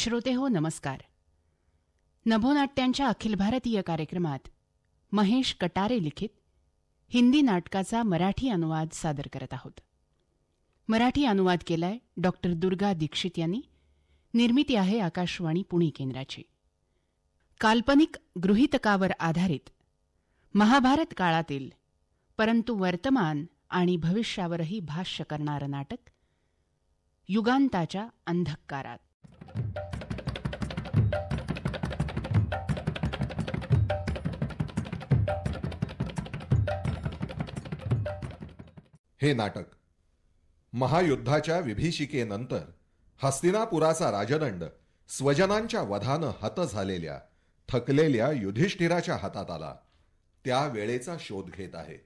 श्रोते हो नमस्कार नभोनाट्यांच्या अखिल भारतीय कार्यक्रमात महेश कटारे लिखित हिंदी नाटकाचा मराठी अनुवाद सादर करत आहोत मराठी अनुवाद केलाय डॉक्टर दुर्गा दीक्षित यांनी निर्मिती आहे आकाशवाणी पुणे केंद्राची काल्पनिक गृहितकावर आधारित महाभारत काळातील परंतु वर्तमान आणि भविष्यावरही भाष्य करणारं नाटक युगांताच्या अंधकारात हे नाटक महायुद्धाच्या विभीषिकेनंतर हस्तिनापुराचा राजदंड स्वजनांच्या वधानं हत झालेल्या थकलेल्या युधिष्ठिराच्या हातात आला त्या वेळेचा शोध घेत आहे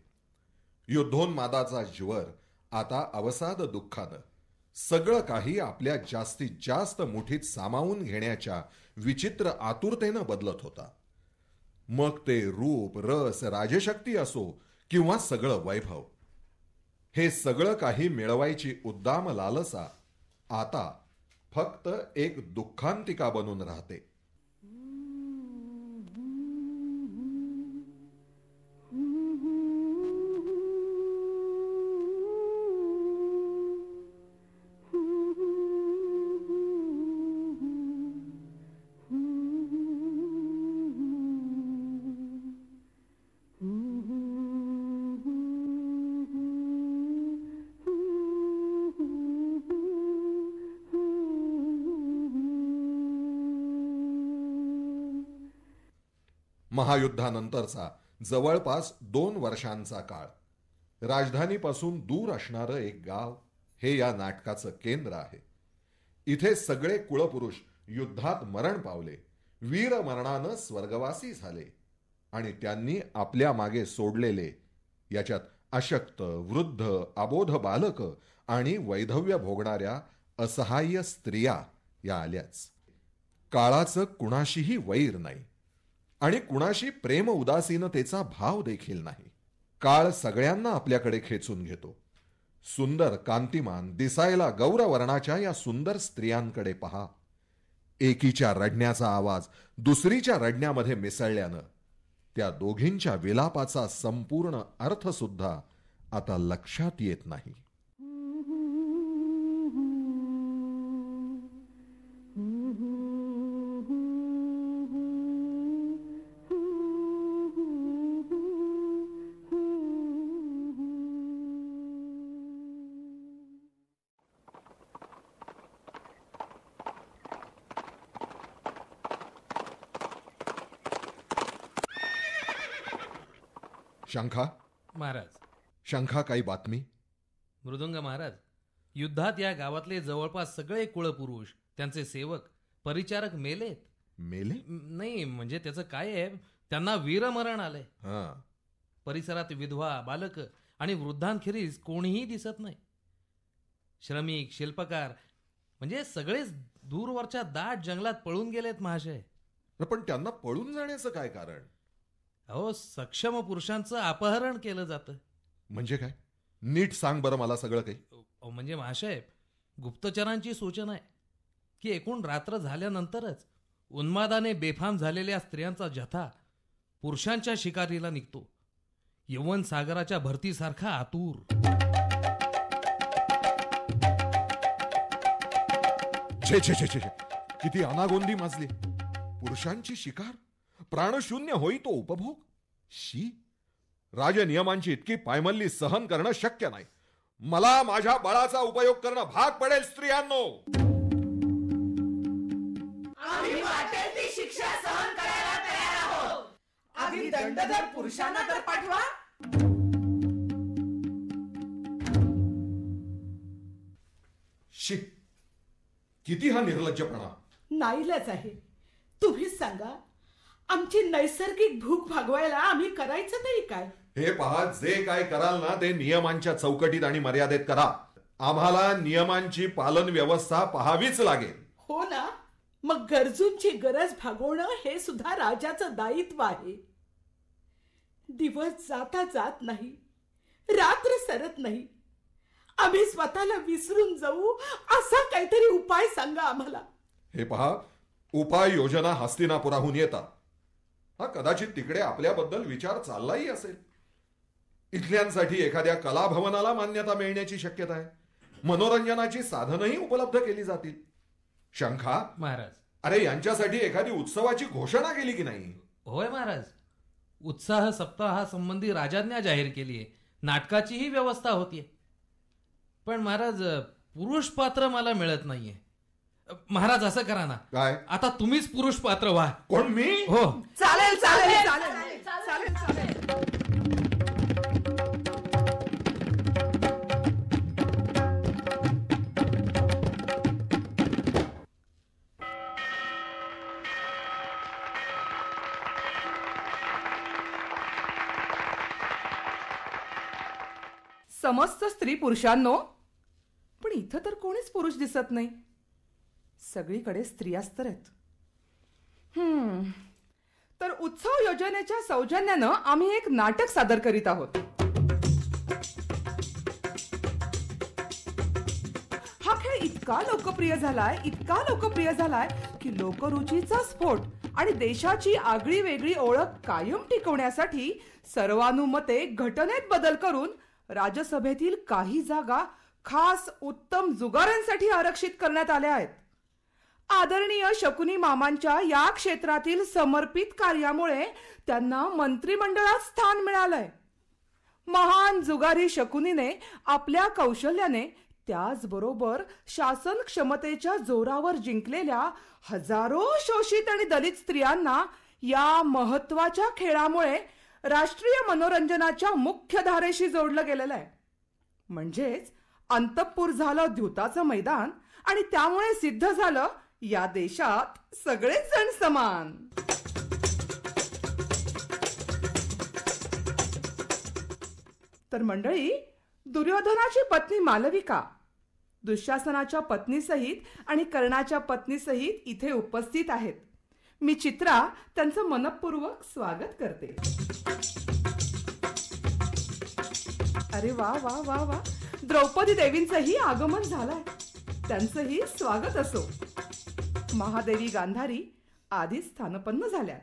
युद्धोन्मादाचा ज्वर आता अवसाद दुःखानं सगळं काही आपल्या जास्तीत जास्त मुठीत सामावून घेण्याच्या विचित्र आतुरतेनं बदलत होता मग ते रूप रस राजशक्ती असो किंवा सगळं वैभव हे सगळं काही मिळवायची उद्दाम लालसा आता फक्त एक दुःखांतिका बनून राहते महायुद्धानंतरचा जवळपास दोन वर्षांचा काळ राजधानीपासून दूर असणारं एक गाव हे या नाटकाचं केंद्र आहे इथे सगळे कुळपुरुष युद्धात मरण पावले वीर मरणानं स्वर्गवासी झाले आणि त्यांनी आपल्या मागे सोडलेले याच्यात अशक्त वृद्ध अबोध बालक आणि वैधव्य भोगणाऱ्या असहाय्य स्त्रिया या आल्याच काळाचं कुणाशीही वैर नाही आणि कुणाशी प्रेम उदासीनतेचा भाव देखील नाही काळ सगळ्यांना आपल्याकडे खेचून घेतो सुंदर कांतिमान दिसायला गौरवर्णाच्या या सुंदर स्त्रियांकडे पहा एकीच्या रडण्याचा आवाज दुसरीच्या रडण्यामध्ये मिसळल्यानं त्या दोघींच्या विलापाचा संपूर्ण अर्थ सुद्धा आता लक्षात येत नाही शंखा महाराज शंखा काही बातमी मृदुंग महाराज युद्धात या गावातले जवळपास सगळे कुळपुरुष त्यांचे सेवक परिचारक मेलेत मेले नाही म्हणजे त्याचं काय आहे त्यांना वीरमरण आलंय परिसरात विधवा बालक आणि वृद्धांखेरीज कोणीही दिसत नाही श्रमिक शिल्पकार म्हणजे सगळेच दूरवरच्या दाट जंगलात पळून गेलेत महाशय पण त्यांना पळून जाण्याचं काय कारण अहो सक्षम पुरुषांचं अपहरण केलं जातं म्हणजे काय नीट सांग बरं मला सगळं काही म्हणजे महाशय गुप्तचरांची सूचना आहे की एकूण रात्र झाल्यानंतरच उन्मादाने बेफाम झालेल्या स्त्रियांचा जथा पुरुषांच्या शिकारीला निघतो यवन सागराच्या भरतीसारखा आतूर छे छे छे छे. किती अनागोंदी माजली पुरुषांची शिकार प्राणशून्य होई तो उपभोग शी नियमांची इतकी पायमल्ली सहन करणं शक्य नाही मला माझ्या बळाचा उपयोग करणं भाग पडेल स्त्रियांनो पुरुषांना तर पाठवा शी किती हा निर्लज्जपणा नाही आहे तुम्हीच सांगा आमची नैसर्गिक भूक भागवायला आम्ही करायचं तरी काय हे पहा जे काय कराल ना ते नियमांच्या चौकटीत आणि मर्यादेत करा आम्हाला नियमांची पालन व्यवस्था पहावीच लागेल हो ना मग गरजूंची गरज भागवणं हे सुद्धा राजाचं दायित्व आहे दिवस जाता जात नाही रात्र सरत नाही आम्ही स्वतःला विसरून जाऊ असा काहीतरी उपाय सांगा आम्हाला हे पहा उपाय योजना हस्तिनापुराहून येतात हा कदाचित तिकडे आपल्याबद्दल विचार चाललाही असेल इथल्यांसाठी एखाद्या कलाभवनाला मान्यता मिळण्याची शक्यता आहे मनोरंजनाची साधनही उपलब्ध केली जातील शंखा महाराज अरे यांच्यासाठी एखादी उत्सवाची घोषणा केली की नाही होय महाराज उत्साह सप्ताहासंबंधी राजाज्ञा जाहीर केली आहे नाटकाचीही व्यवस्था होतीये पण महाराज पुरुष पात्र मला मिळत नाहीये महाराज असं करा ना काय आता तुम्हीच पुरुष पात्र व्हा कोण मी हो चालेल चालेल चालेल चालेल चालेल समस्त स्त्री पुरुषांनो पण इथं तर कोणीच पुरुष दिसत नाही सगळीकडे स्त्रियास्तर तर आहेत तर उत्सव योजनेच्या सौजन्यानं आम्ही एक नाटक सादर करीत आहोत हा खेळ इतका लोकप्रिय झालाय इतका लोकप्रिय झालाय की लोकरुचीचा स्फोट आणि देशाची आगळी वेगळी ओळख कायम टिकवण्यासाठी सर्वानुमते घटनेत बदल करून राज्यसभेतील काही जागा खास उत्तम जुगारांसाठी आरक्षित करण्यात आल्या आहेत आदरणीय शकुनी मामांच्या या क्षेत्रातील समर्पित कार्यामुळे त्यांना मंत्रिमंडळात स्थान मिळालंय महान जुगारी शकुनीने आपल्या कौशल्याने त्याचबरोबर शासन क्षमतेच्या जोरावर जिंकलेल्या हजारो शोषित आणि दलित स्त्रियांना या महत्वाच्या खेळामुळे राष्ट्रीय मनोरंजनाच्या मुख्य धारेशी जोडलं गेलेलं आहे म्हणजेच अंतपूर झालं द्युताचं मैदान आणि त्यामुळे सिद्ध झालं या देशात सगळेच जण समान तर मंडळी दुर्योधनाची पत्नी मालविका दुःशासनाच्या पत्नीसहित आणि कर्णाच्या पत्नीसहित इथे उपस्थित आहेत मी चित्रा त्यांचं मनपूर्वक स्वागत करते अरे वा वा वा वा द्रौपदी देवींचंही आगमन झालंय त्यांचंही स्वागत असो महादेवी गांधारी आधीच स्थानपन्न झाल्या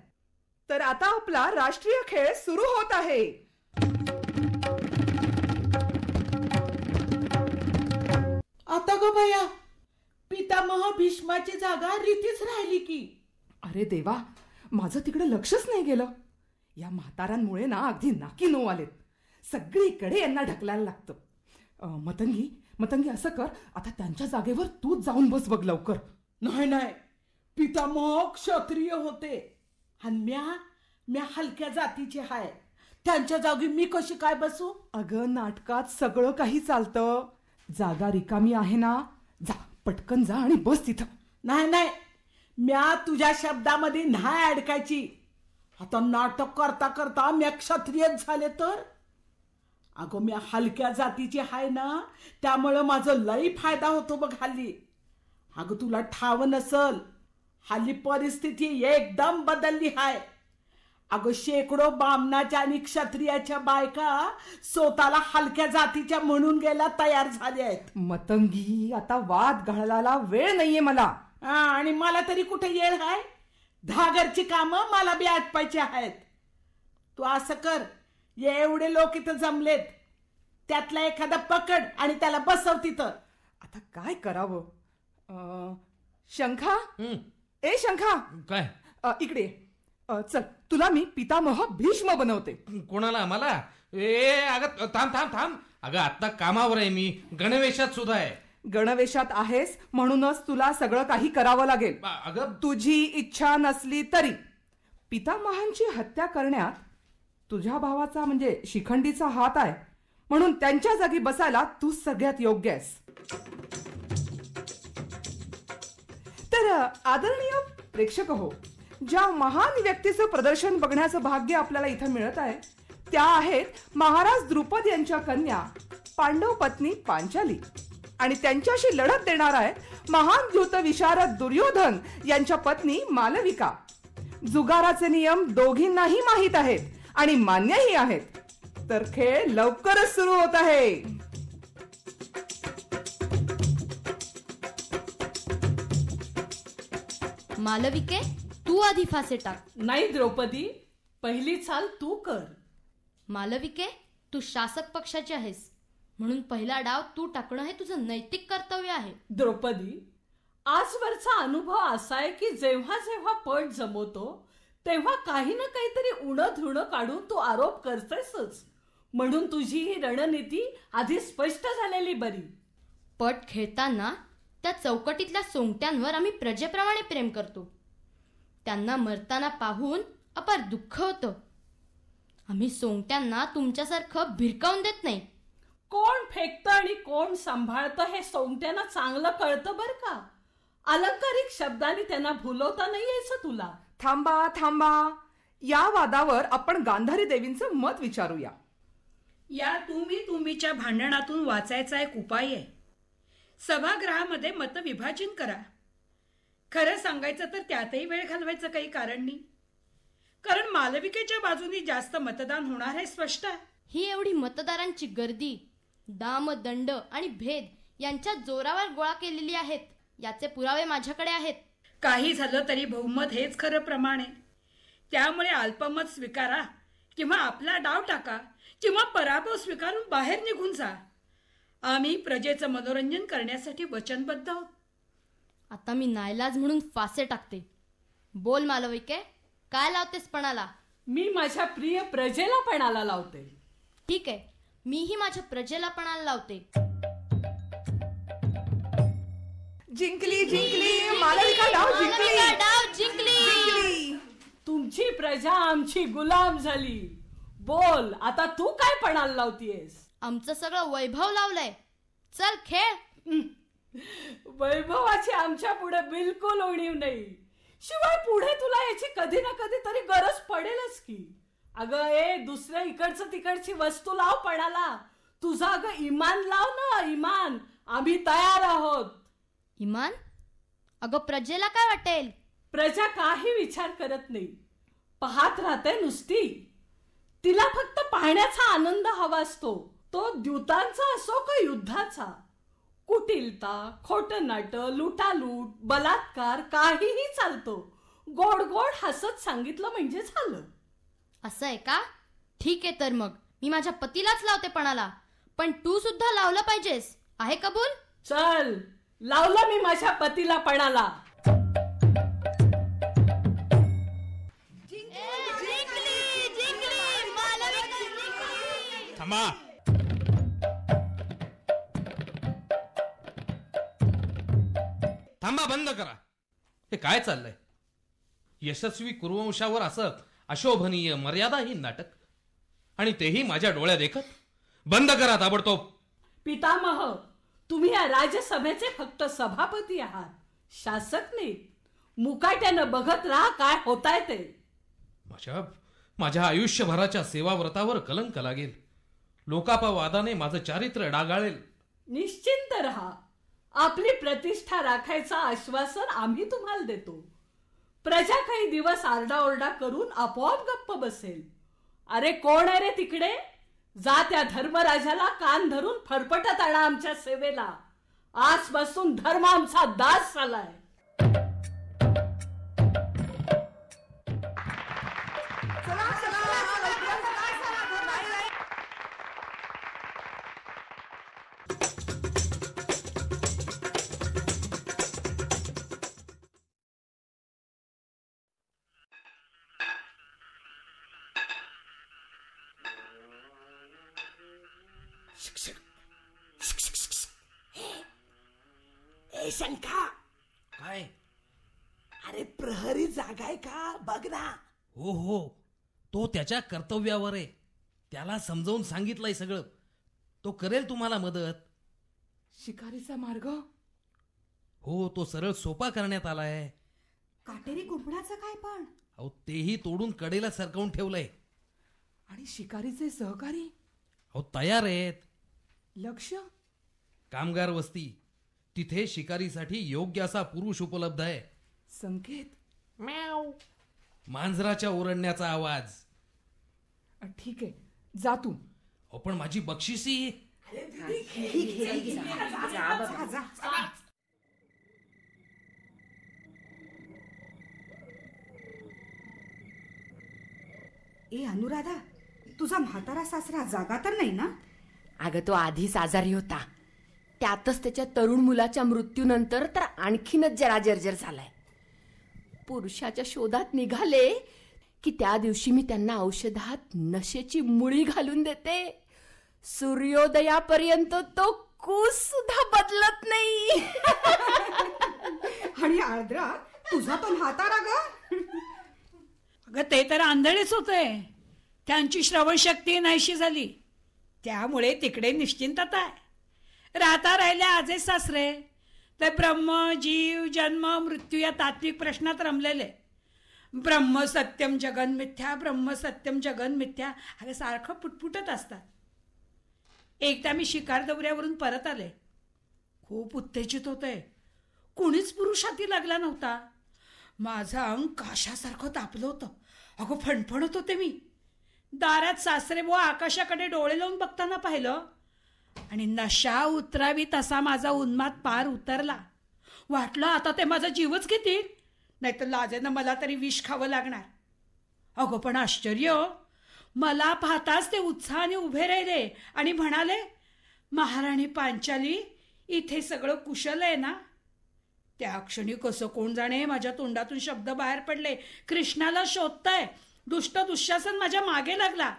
तर आता आपला राष्ट्रीय खेळ सुरू होत आहे आता गो भैया पितामह भीष्माची जागा रीतीच राहिली की अरे देवा माझं तिकडे लक्षच नाही गेलं या म्हातारांमुळे ना अगदी नाकी नो आलेत सगळीकडे यांना ढकलायला लागतं मतंगी मतंगी असं कर आता त्यांच्या जागेवर तूच जाऊन बस बघ लवकर नाही नाही पितामह क्षत्रिय होते आणि म्या म्या हलक्या जातीचे हाय त्यांच्या जागी मी कशी काय बसू अगं नाटकात सगळं काही चालतं जागा रिकामी आहे ना जा पटकन जा आणि बस तिथं नाही नाही म्या तुझ्या शब्दामध्ये नाही अडकायची आता नाटक करता करता म्या क्षत्रियच झाले तर अगं म्या हलक्या जातीची हाय ना त्यामुळं माझं लई फायदा होतो बघ हल्ली अगं तुला ठाव नसल हल्ली परिस्थिती एकदम बदलली हाय अगं शेकडो बामणाच्या आणि क्षत्रियाच्या बायका स्वतःला हलक्या जातीच्या म्हणून गेला तयार झाल्या आहेत मतंगी आता वाद घालायला वेळ नाहीये मला आणि मला तरी कुठे येळ हाय धागरची कामं मला बी आटपायची आहेत तू असं कर एवढे लोक इथं जमलेत त्यातला एखादा पकड आणि त्याला बसव तिथं आता काय करावं शंखा ए शंखा काय इकडे चल तुला मी पितामह भीष्म बनवते कोणाला मला ए अगं थांब थांब थांब अगं आत्ता कामावर आहे मी गणवेशात सुद्धा आहे गणवेशात आहेस म्हणूनच तुला सगळं काही करावं लागेल अगं तुझी इच्छा नसली तरी पितामहांची हत्या करण्यात तुझ्या भावाचा म्हणजे शिखंडीचा हात आहे म्हणून त्यांच्या जागी बसायला तू सगळ्यात योग्य आहेस तर आदरणीय प्रेक्षक हो ज्या महान व्यक्तीचं प्रदर्शन बघण्याचं भाग्य आपल्याला इथं मिळत आहे त्या आहेत महाराज द्रुपद यांच्या कन्या पांडव पत्नी पांचाली आणि त्यांच्याशी लढत देणार आहेत महान द्रुत विशारद दुर्योधन यांच्या पत्नी मालविका जुगाराचे नियम दोघींनाही माहीत आहेत आणि मान्यही आहेत तर खेळ लवकरच सुरू होत आहे मालविके तू आधी फासे टाक नाही द्रौपदी पहिली चाल तू कर मालविके तू शासक पक्षाची आहेस म्हणून पहिला डाव तू टाकणं हे तुझं नैतिक कर्तव्य आहे द्रौपदी आजवरचा अनुभव असा आहे की जेव्हा जेव्हा पट जमवतो तेव्हा काही ना काहीतरी उणं धुणं काढून तू आरोप करतेसच म्हणून तुझी ही रणनीती आधी स्पष्ट झालेली बरी पट खेळताना त्या चौकटीतल्या सोंगट्यांवर आम्ही प्रजेप्रमाणे प्रेम करतो त्यांना मरताना पाहून अपार दुःख होतं आम्ही सोंगट्यांना तुमच्यासारखं भिरकावून देत नाही कोण फेकतं आणि कोण सांभाळतं हे सोंगट्यांना चांगलं कळतं बरं का अलंकारिक शब्दांनी त्यांना भुलवता नाही यायचं तुला थांबा थांबा या वादावर आपण गांधारी देवींचं मत विचारूया या तुम्ही तुम्हीच्या भांडणातून वाचायचा एक उपाय आहे सभागृहामध्ये मतविभाजन करा खरं सांगायचं तर त्यातही वेळ घालवायचं काही कारण नाही कारण मालविकेच्या बाजूनी जास्त मतदान होणार आहे स्पष्ट ही एवढी मतदारांची गर्दी दाम दंड आणि भेद यांच्या जोरावर गोळा केलेली आहेत याचे पुरावे माझ्याकडे आहेत काही झालं तरी बहुमत हेच खरं प्रमाण आहे त्यामुळे अल्पमत स्वीकारा किंवा आपला डाव टाका किंवा पराभव स्वीकारून बाहेर निघून जा आम्ही प्रजेचं मनोरंजन करण्यासाठी वचनबद्ध आहोत आता मी नायलाज म्हणून फासे टाकते बोल मालविके काय लावतेस पणाला मी माझ्या प्रिय प्रजेला पणाला लावते ठीक आहे मीही माझ्या प्रजेला पणाला लावते जिंकली जिंकली मालविका डाव जिंकली डाव जिंकली जिंकली तुमची प्रजा आमची गुलाम झाली बोल आता तू काय पणाला लावतीयस आमचं सगळं वैभव लावलंय चल खेळ वैभवाची आमच्या पुढे बिलकुल उणीव नाही शिवाय पुढे तुला याची कधी ना कधी तरी गरज पडेलच की अगं ए दुसऱ्या इकडचं तिकडची वस्तू लाव पणाला तुझा अगं इमान लाव ना इमान आम्ही तयार आहोत इमान अगं प्रजेला काय वाटेल प्रजा काही विचार करत नाही पाहत राहते नुसती तिला फक्त पाहण्याचा आनंद हवा असतो तो द्यूतांचा असो का युद्धाचा कुटिलता खोट नाट लुटालूट बलात्कार काहीही चालतो गोड गोड हसत सांगितलं म्हणजे झालं असं आहे का ठीक आहे तर मग मी माझ्या पतीलाच लावते पणाला पण तू सुद्धा लावलं पाहिजेस आहे कबूल चल लावलं मी माझ्या पतीला पणाला थांबा बंद करा हे काय चाललंय यशस्वी कुरुवंशावर असं अशोभनीय मर्यादाहीन नाटक आणि तेही माझ्या डोळ्या देखत बंद करा ताबडतोब पितामह तुम्ही या राज्यसभेचे फक्त सभापती आहात शासक नाही मुकाट्यानं बघत राहा काय होताय ते माझ्या माझ्या आयुष्यभराच्या सेवाव्रतावर कलंक लागेल लोकापवादाने माझं चारित्र्य डागाळेल निश्चिंत राहा आपली प्रतिष्ठा राखायचा आश्वासन आम्ही तुम्हाला देतो प्रजा काही दिवस आरडाओरडा करून आपोआप गप्प बसेल अरे कोण आहे रे तिकडे जा त्या धर्मराजाला कान धरून फरफटत आणा आमच्या सेवेला आजपासून धर्म आमचा दास झालाय का बघ हो हो तो त्याच्या कर्तव्यावर आहे त्याला समजावून सांगितलंय सगळं तो करेल तुम्हाला मदत शिकारीचा मार्ग हो तो सरळ सोपा करण्यात आलाय काटेरी कुंपणाचं काय पण अहो तेही तोडून कडेला सरकवून ठेवलंय आणि शिकारीचे सहकारी अहो तयार आहेत लक्ष कामगार वस्ती तिथे शिकारीसाठी योग्य असा पुरुष उपलब्ध आहे संकेत मांजराच्या ओरडण्याचा आवाज ठीक आहे जा तू पण माझी बक्षिसी ए अनुराधा तुझा म्हातारा सासरा जागा तर नाही ना अगं तो आधीच आजारी होता त्यातच त्याच्या तरुण मुलाच्या मृत्यूनंतर तर आणखीनच जरा जर्जर झालाय पुरुषाच्या शोधात निघाले की त्या दिवशी मी त्यांना औषधात नशेची मुळी घालून देते सूर्योदयापर्यंत तो कूस सुद्धा बदलत नाही आणि आर्द्रा तुझा पण हातार ग अगं ते तर आंधळेच होते त्यांची श्रवण शक्ती नाहीशी झाली त्यामुळे तिकडे निश्चिंतता आहे राहता राहिल्या आजे सासरे ते ब्रह्म जीव जन्म मृत्यू या तात्विक प्रश्नात रमलेले ब्रह्म सत्यम जगन मिथ्या ब्रह्म सत्यम जगन मिथ्या अगं सारखं पुटपुटत असतात एकदा मी शिकार दौऱ्यावरून परत आले खूप उत्तेजित होतंय कुणीच पुरुष हाती लागला नव्हता माझं अंग काशासारखं तापलं होतं अगं फणफणत होते मी दारात सासरे बुवा आकाशाकडे डोळे लावून बघताना पाहिलं आणि नशा उतरावी तसा माझा उन्माद पार उतरला वाटलं आता ते माझा जीवच घेतील नाहीतर लाजेनं मला तरी विष खावं लागणार अगो पण आश्चर्य हो. मला पाहताच ते उत्साहाने उभे राहिले आणि म्हणाले महाराणी पांचाली इथे सगळं कुशल आहे ना त्या क्षणी कसं कोण जाणे माझ्या तोंडातून शब्द बाहेर पडले कृष्णाला शोधताय दुष्ट दुःशासन माझ्या मागे लागला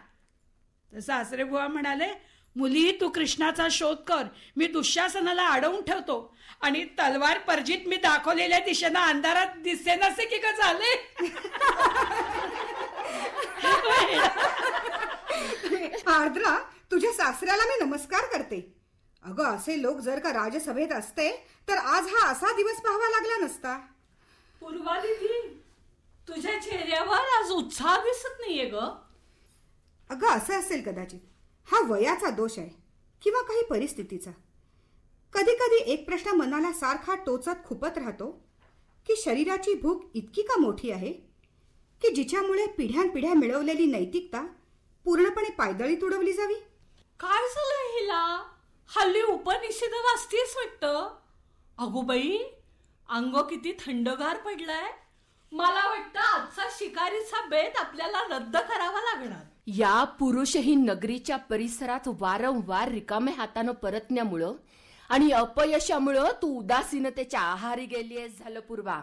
तर सासरे बुवा म्हणाले मुली तू कृष्णाचा शोध कर मी दुःशासनाला अडवून ठेवतो आणि तलवार परजित मी दाखवलेल्या दिशेनं अंधारात दिसे नसे की का झाले आर्द्रा तुझ्या सासऱ्याला मी नमस्कार करते अगं असे लोक जर का राजसभेत असते तर आज हा असा दिवस पाहावा लागला नसता तुझ्या चेहऱ्यावर आज उत्साह दिसत नाहीये ग अगं असं असेल कदाचित हा वयाचा दोष आहे किंवा काही परिस्थितीचा कधीकधी एक प्रश्न मनाला सारखा टोचत खुपत राहतो की शरीराची भूक इतकी का मोठी आहे की जिच्यामुळे पिढ्यानपिढ्या मिळवलेली नैतिकता पूर्णपणे पायदळी तुडवली जावी काय झालं हिला हल्ली उपनिषेद असतेच वाटत अगो अंग किती थंडगार पडलाय मला वाटतं आजचा शिकारीचा बेत आपल्याला रद्द करावा लागणार या पुरुषही नगरीच्या परिसरात वारंवार रिकाम्या हातानं परतण्यामुळं आणि अपयशामुळं तू उदासीनतेच्या आहारी गेलीय झालं पूर्वा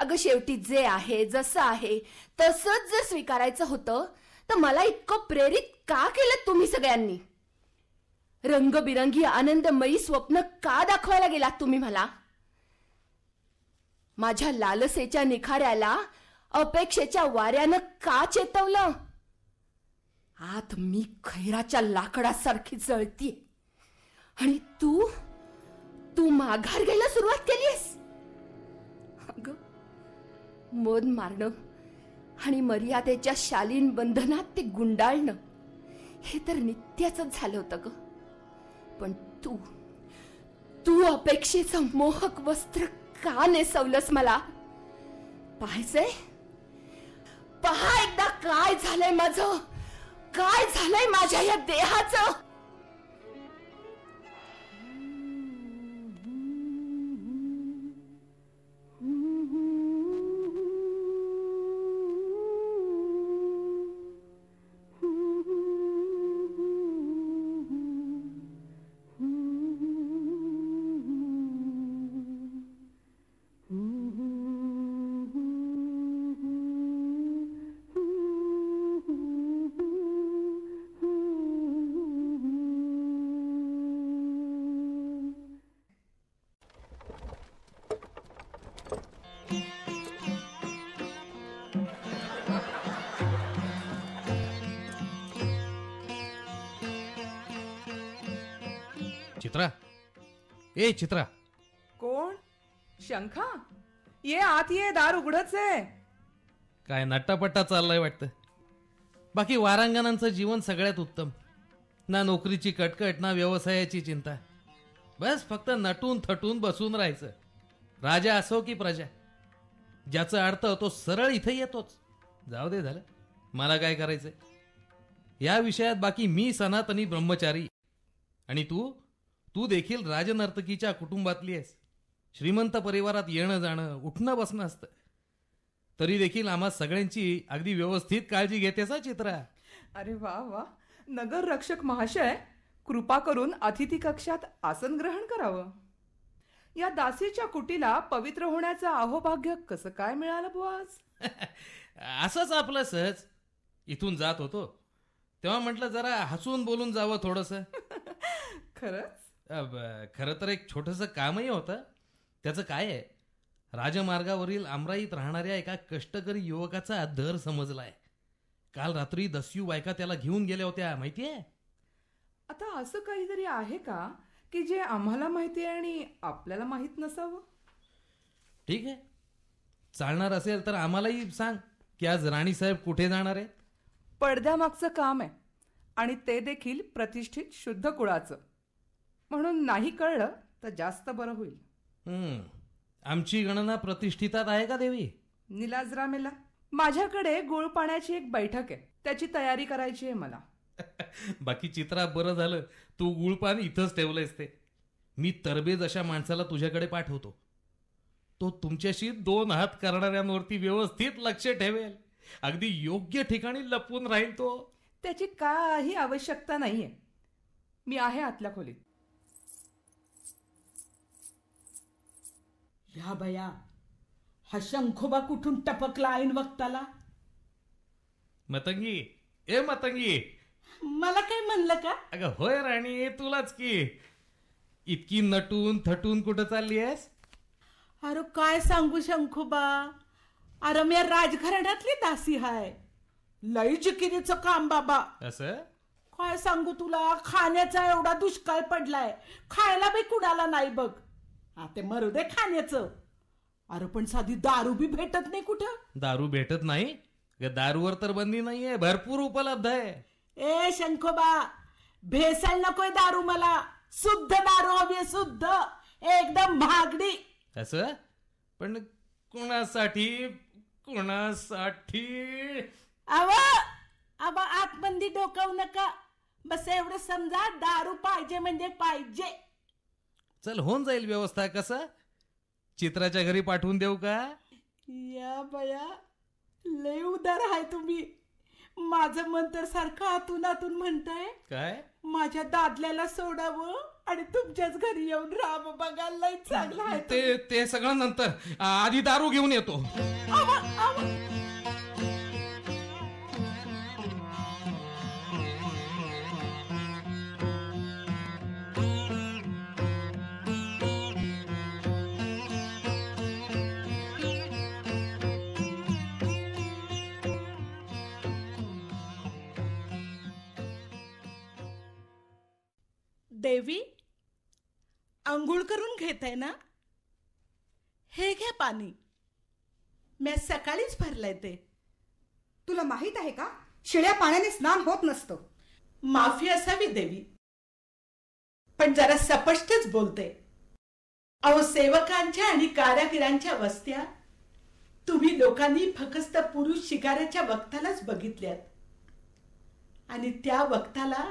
अगं शेवटी जे आहे जसं आहे तसंच जर स्वीकारायचं होतं तर मला इतकं प्रेरित का केलं तुम्ही सगळ्यांनी रंगबिरंगी आनंदमयी स्वप्न का दाखवायला गेलात तुम्ही मला माझ्या लालसेच्या निखाऱ्याला अपेक्षेच्या वाऱ्यानं का चेतवलं आत मी खैराच्या लाकडासारखी जळती आणि तू तू माघार घ्यायला सुरुवात केलीस अग मध मारणं आणि मर्यादेच्या शालीन बंधनात ते गुंडाळणं हे तर नित्याच झालं होतं ग पण तू तू अपेक्षेचं मोहक वस्त्र का नेसवलंस मला पाहायचंय पहा एकदा काय झालंय माझं काय झालंय माझ्या या देहाचं चित्रा ए चित्रा कोण शंखा ये आत ये दार उघडच आहे काय नट्टापट्टा चाललाय वाटत बाकी वारांगणांचं जीवन सगळ्यात उत्तम ना नोकरीची कटकट ना व्यवसायाची चिंता बस फक्त नटून थटून बसून राहायचं राजा असो की प्रजा ज्याचं अर्थ तो सरळ इथे येतोच जाऊ दे झालं मला काय करायचंय या विषयात बाकी मी सनातनी ब्रह्मचारी आणि तू तू देखील राजनर्तकीच्या कुटुंबातली आहेस श्रीमंत परिवारात येणं जाणं उठणं बसणं असतं तरी देखील आम्हा सगळ्यांची अगदी व्यवस्थित काळजी घेतेस चित्रा अरे वा वा नगर रक्षक महाशय कृपा करून अतिथी कक्षात आसन ग्रहण करावं या दासीच्या कुटीला पवित्र होण्याचं अहोभाग्य कसं काय मिळालं बुवाज असंच आपलं सहज इथून जात होतो तेव्हा म्हटलं जरा हसून बोलून जावं थोडस खरंच खरं तर एक छोटस कामही होतं त्याचं काय आहे राजमार्गावरील आमराईत राहणाऱ्या एका कष्टकरी युवकाचा दर समजलाय काल रात्री दस्यू बायका त्याला घेऊन गेल्या होत्या माहितीये आता असं काहीतरी आहे का की जे आम्हाला माहिती आहे आणि आपल्याला माहीत नसावं ठीक आहे चालणार असेल तर आम्हालाही सांग की आज राणीसाहेब कुठे जाणार आहे पडद्यामागचं काम आहे आणि ते देखील प्रतिष्ठित शुद्ध कुळाचं म्हणून नाही कळलं तर जास्त बरं होईल आमची गणना प्रतिष्ठितात आहे का देवी रामेला माझ्याकडे गोळ पाण्याची एक बैठक आहे त्याची तयारी करायची आहे मला बाकी चित्रा बरं झालं तू गुळपान इथंच ठेवलंयस ते मी तरबेज अशा माणसाला तुझ्याकडे पाठवतो तो तुमच्याशी दोन हात करणाऱ्यांवरती व्यवस्थित लक्ष ठेवेल अगदी योग्य ठिकाणी लपवून राहील तो त्याची काही आवश्यकता नाहीये मी आहे आतल्या खोलीत ह्या बया हा शंखोबा कुठून टपकला ऐन वक्ताला मतंगी ए मतंगी मला काय म्हणलं का अगं होय राणी तुलाच की इतकी नटून थटून कुठं चालली आहेस अरे काय सांगू शंखोबा अरे मी राजघराण्यातली दासी हाय लई जिकिरीचं काम बाबा अस काय सांगू तुला खाण्याचा एवढा दुष्काळ पडलाय खायला बी कुणाला नाही बघ आते मरू दे खाण्याचं अरे पण साधी दारू बी भेटत नाही कुठं दारू भेटत नाही ग दारूवर तर बंदी नाहीये भरपूर उपलब्ध आहे ए शंखोबा भेसल नकोय दारू मला शुद्ध दारू हवी शुद्ध एकदम भागडी कस पण कुणासाठी कुणासाठी अव अब आतबंदी डोकावू नका बस एवढं समजा दारू पाहिजे म्हणजे पाहिजे चल होऊन जाईल व्यवस्था कसं चित्राच्या घरी पाठवून देऊ का या बया लय उदार आहे तुम्ही माझं मन तर सारखं आतून आतून म्हणताय काय माझ्या दादल्याला सोडावं आणि तुमच्याच घरी येऊन राम बघायला लय चांगलं आहे ते ते सगळं नंतर आधी दारू घेऊन येतो आवा, आवा. देवी आंघोळ करून घेत आहे ना हे घ्या पाणी मी सकाळीच भरलंय ते तुला माहित आहे का शिळ्या पाण्याने स्नान होत नसतं माफी असावी देवी पण जरा स्पष्टच बोलते अहो सेवकांच्या आणि कारागिरांच्या वस्त्या तुम्ही लोकांनी फक्त पुरुष शिकाऱ्याच्या वक्तालाच बघितल्यात आणि त्या वक्ताला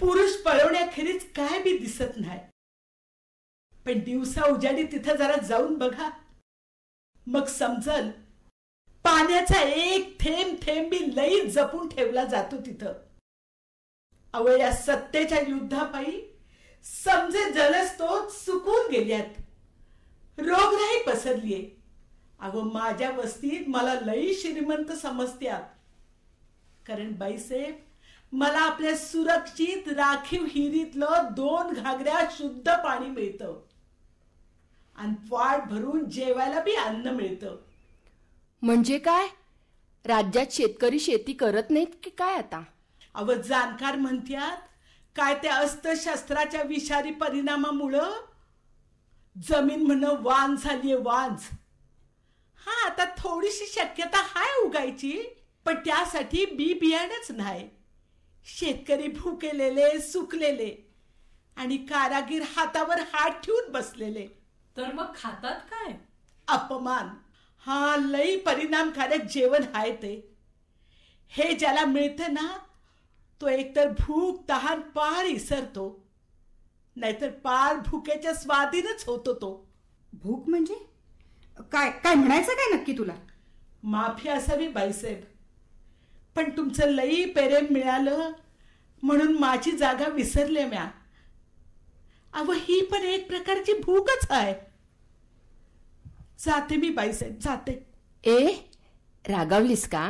पुरुष पळवण्याखेरीच काय बी दिसत नाही पण दिवसा उजाडी तिथं जरा जाऊन बघा मग समजल पाण्याचा एक थेंब थेंब बी लई जपून ठेवला जातो तिथं अवय या सत्तेच्या युद्धापायी समजे तो सुकून गेल्यात नाही पसरलीये अगो माझ्या वस्तीत मला लई श्रीमंत समजत्यात कारण बाईसाहेब मला आपले सुरक्षित राखीव हिरीतलं दोन घागऱ्या शुद्ध पाणी मिळतं आणि पाट भरून जेवायला बी अन्न मिळतं म्हणजे काय राज्यात शेतकरी शेती करत नाहीत की काय आता अव जाणकार म्हणत्यात काय त्या अस्तशास्त्राच्या विषारी परिणामामुळं जमीन म्हण वान झालीये वांज हा आता थोडीशी शक्यता हाय उगायची पण त्यासाठी बी बियाणंच नाही शेतकरी भुकेलेले सुकलेले आणि कारागीर हातावर हात ठेवून बसलेले तर मग खातात काय अपमान हा लई परिणामकारक जेवण आहे ते हे ज्याला मिळतं ना तो एकतर भूक तहान पार इसरतो नाहीतर पार भुकेच्या स्वाधीनच होतो तो भूक म्हणजे काय काय म्हणायचं काय नक्की तुला माफी असावी बाईसाहेब पण तुमचं लई पेरे मिळालं म्हणून माझी जागा विसरले म्या अव ही पण एक प्रकारची भूकच आहे जाते मी बाईसाहेब जाते ए रागावलीस का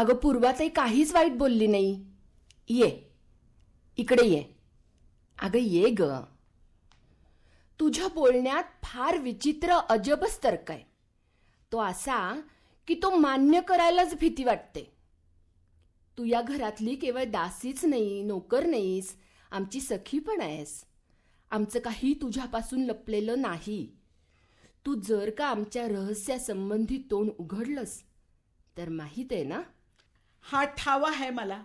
अगं पूर्वाताई काहीच वाईट बोलली नाही ये इकडे ये अगं ये ग तुझ्या बोलण्यात फार विचित्र अजबच तर्क आहे तो असा की तो मान्य करायलाच भीती वाटते तू या घरातली केवळ दासीच नाही नोकर नाहीस आमची सखी पण आहेस आमचं काही तुझ्यापासून लपलेलं नाही तू जर का आमच्या रहस्यासंबंधी तोंड उघडलंस तर माहीत आहे ना हा ठावा आहे मला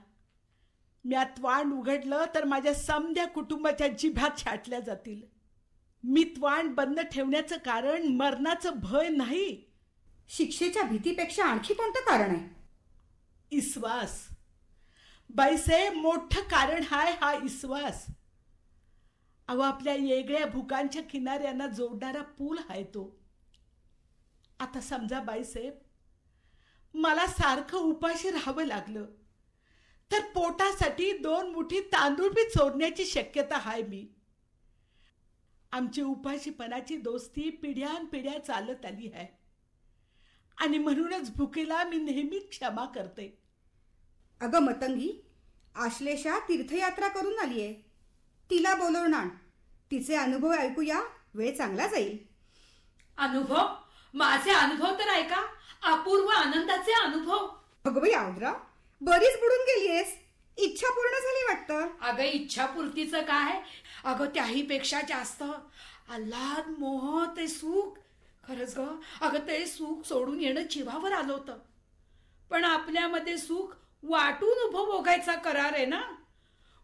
मी त्वाण उघडलं तर माझ्या समध्या कुटुंबाच्या जिभ्यात छाटल्या जातील मी त्वाण बंद ठेवण्याचं कारण मरणाचं भय नाही शिक्षेच्या भीतीपेक्षा आणखी कोणतं कारण आहे इस्वास बैसे मोठं कारण हाय हा इस्वास अहो आपल्या येगळ्या भुकांच्या किनाऱ्यांना जोडणारा पूल हाय तो आता समजा बाईसाहेब मला सारखं उपाशी राहावं लागलं तर पोटासाठी दोन मुठी तांदूळ बी चोरण्याची शक्यता हाय मी आमची उपाशीपणाची दोस्ती पिढ्यान पिढ्या चालत आली आहे आणि म्हणूनच भुकेला मी नेहमी क्षमा करते अगं मतंगी आश्लेषा तीर्थयात्रा करून आली आहे तिला बोलवणार तिचे अनुभव ऐकूया वेळ चांगला जाईल अनुभव माझे अनुभव तर ऐका अपूर्व आनंदाचे अनुभव अगं आवरा बरीच बुडून गेलीयस इच्छा पूर्ण झाली वाटतं अगं इच्छापूर्तीचं काय अगं त्याही पेक्षा जास्त आल्हाद मोह ते सुख खरंच ग अगं ते सुख सोडून येणं जीवावर आलं होतं पण आपल्यामध्ये सुख वाटून उभं बोगायचा करार आहे ना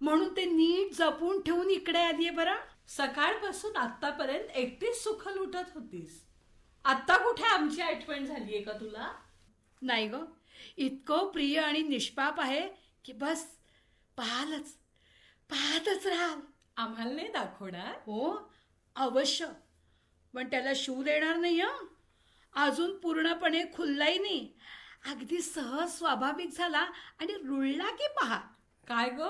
म्हणून ते नीट जपून ठेवून इकडे आहे बरा सकाळपासून आतापर्यंत एकटीच सुखल उठत होतीस आत्ता कुठे आमची आठवण आहे का तुला नाही ग इतकं प्रिय आणि निष्पाप आहे की बस पाहालच पाहतच राहाल आम्हाला नाही दाखवणार हो अवश्य पण त्याला शू देणार नाही अजून पूर्णपणे खुललाही नाही अगदी सहज स्वाभाविक झाला आणि रुळला की पहा काय ग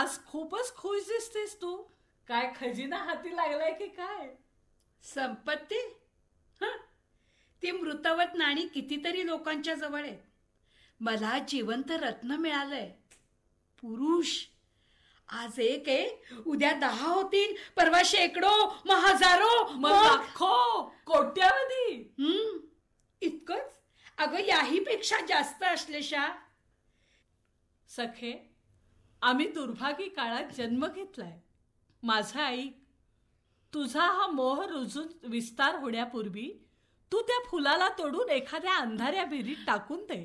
आज खूपच खुश दिसतेस तू काय खजिना हाती लागलाय की काय संपत्ती ती मृतवत नाणी कितीतरी लोकांच्या जवळ आहे मला जिवंत रत्न मिळालंय पुरुष आज एक आहे उद्या दहा होतील परवा शेकडो मग हजारो मग लाखो कोट्यावधी हम्म इतकंच अगं याहीपेक्षा जास्त असलेशा सखे आम्ही दुर्भागी काळात जन्म घेतलाय माझा आई तुझा हा मोह रुजून विस्तार होण्यापूर्वी तू त्या फुलाला तोडून एखाद्या अंधाऱ्या विहिरीत टाकून दे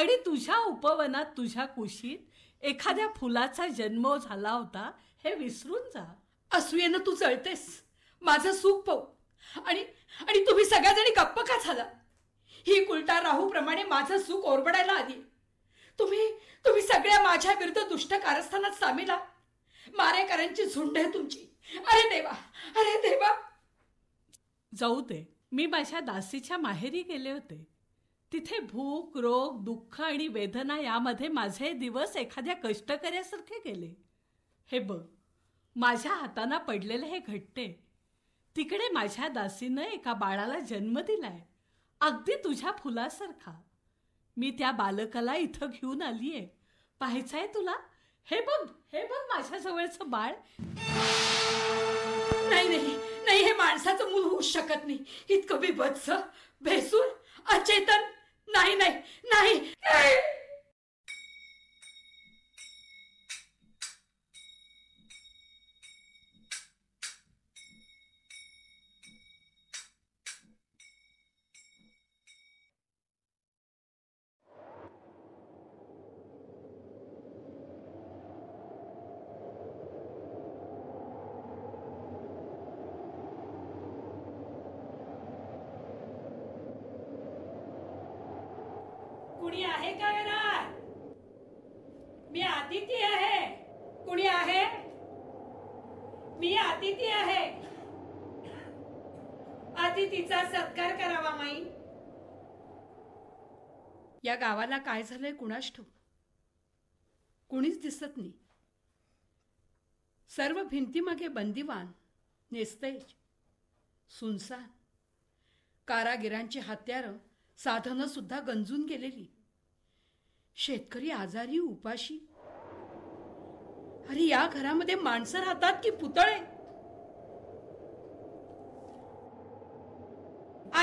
आणि तुझ्या उपवनात तुझ्या कुशीत एखाद्या फुलाचा जन्म झाला होता हे विसरून जा असूयेनं तू चळतेस माझं सुख पाहू आणि आणि तुम्ही सगळ्याजणी गप्प का झाला ही कुलटा राहूप्रमाणे माझं सुख ओरबडायला आली तुम्ही तुम्ही सगळ्या माझ्या विरुद्ध दुष्ट कारस्थानात सामील मारेकरांची झुंड आहे तुमची अरे देवा अरे देवा जाऊ दे मी माझ्या दासीच्या माहेरी गेले होते तिथे भूक रोग दुःख आणि वेदना यामध्ये माझे दिवस एखाद्या कष्टकऱ्यासारखे गेले हे बघ माझ्या हाताना पडलेले हे घट्टे तिकडे माझ्या दासीनं एका बाळाला जन्म दिलाय अगदी तुझ्या फुलासारखा मी त्या बालकाला इथं घेऊन आलीये पाहायचंय तुला हे बघ हे बघ माझ्या जवळच बाळ नाही नाही नाही हे माणसाचं मूल होऊ शकत नाही इतकं बिभत्स भेसून अचेतन नाही नाही नाही गावाला काय झालंय कुणाश ठाऊक कुणीच दिसत नाही सर्व मागे बंदिवान नेस्तेज सुनसान कारागिरांची हत्यार साधनं सुद्धा गंजून गेलेली शेतकरी आजारी उपाशी अरे या घरामध्ये माणसं राहतात की पुतळे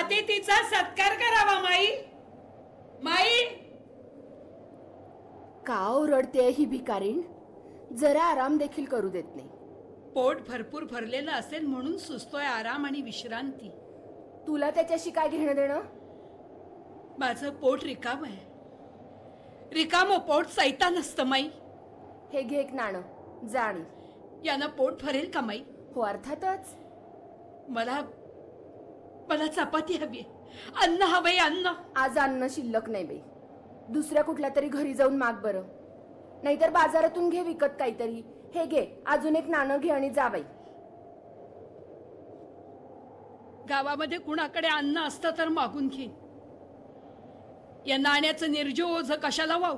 आदितीचा सत्कार करावा माई माई का ओरडते ही भिकारीण जरा आराम देखील करू देत नाही पोट भरपूर भरलेलं असेल म्हणून सुचतोय आराम आणि विश्रांती तुला त्याच्याशी काय घेणं देणं माझं पोट रिकाम आहे रिकाम पोट सैतान असतं माई हे घे एक नाणं जाणी यानं पोट भरेल का माई हो अर्थातच मला मला चपाती हवी आहे अन्न हा बाई अन्न आज अन्न शिल्लक नाही बाई दुसऱ्या कुठल्या तरी घरी जाऊन माग बरं नाहीतर बाजारातून घे विकत काहीतरी हे घे अजून एक नाणं घे आणि जा बाई गावामध्ये कुणाकडे अन्न असतं तर मागून घे या नाण्याचं निर्जीव ओझ कशाला वाव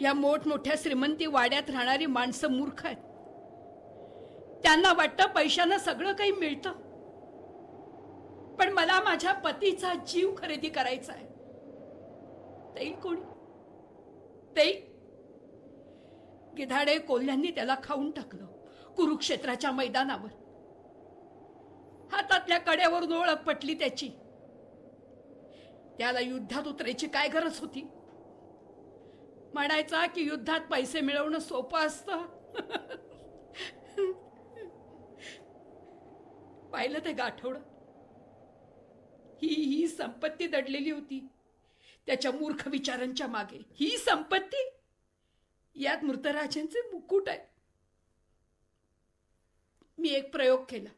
या मोठमोठ्या श्रीमंती वाड्यात राहणारी माणसं मूर्ख आहेत त्यांना वाटतं पैशानं सगळं काही मिळतं पण मला माझ्या पतीचा जीव खरेदी करायचा आहे तई कोणी तई गिधाडे कोल्ह्यांनी त्याला खाऊन टाकलं कुरुक्षेत्राच्या मैदानावर हातातल्या कड्यावरून ओळख पटली त्याची त्याला युद्धात उतरायची काय गरज होती म्हणायचा की युद्धात पैसे मिळवणं सोपं असतं पाहिलं ते गाठवडं ही ही संपत्ती दडलेली होती त्याच्या मूर्ख विचारांच्या मागे ही संपत्ती यात मृतराजांचे मुकुट आहे मी एक प्रयोग केला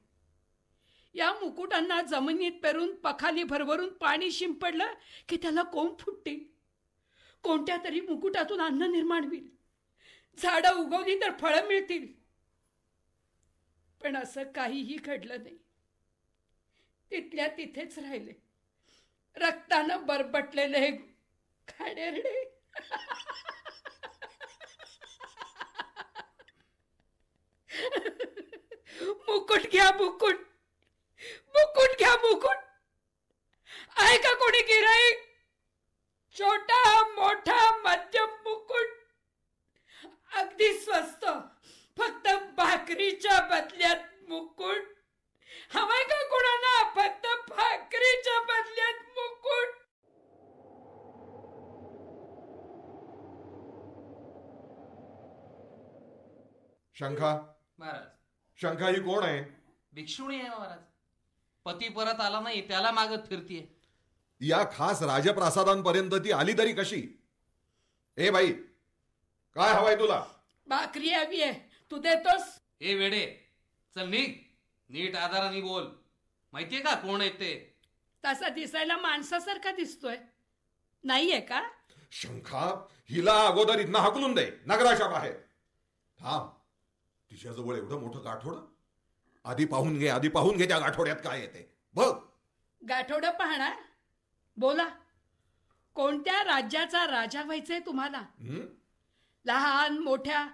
या मुकुटांना जमिनीत पेरून पखाली भरभरून पाणी शिंपडलं की त्याला कोंब फुटतील कोणत्या तरी मुकुटातून अन्न निर्माण होईल झाडं उगवली तर फळं मिळतील पण असं काहीही घडलं नाही तिथल्या तिथेच राहिले रक्तानं बरबटलेले हे मुकुट घ्या मुकुट मुकुट घ्या मुकुट आहे का कोणी गिराई छोटा मोठा मध्यम मुकुट अगदी स्वस्त फक्त भाकरीच्या बदल्यात मुकुट हवाय का कोणाला फक्त भाकरीच्या बदल्यात मुकुट शंखा महाराज शंखा ही कोण आहे भिक्षुणी आहे महाराज पती परत आला नाही त्याला मागत फिरतीये या खास राजप्रसादांपर्यंत ती आली तरी कशी ए बाई काय हवाय तुला भाकरी हवी आहे तू देतोस हे वेडे चल निघ नीट आधाराने बोल माहितीये का कोण आहे ते तसा दिसायला माणसासारखा दिसतोय नाहीये का शंखा हिला अगोदर इथं हाकलून दे नगराच्या बाहेर थांब तिच्याजवळ एवढं मोठं गाठोड आधी पाहून घे आधी पाहून घे त्या गाठोड्यात काय येते बघ गाठोड पाहणार बोला कोणत्या राज्याचा राजा व्हायचंय तुम्हाला लहान मोठ्या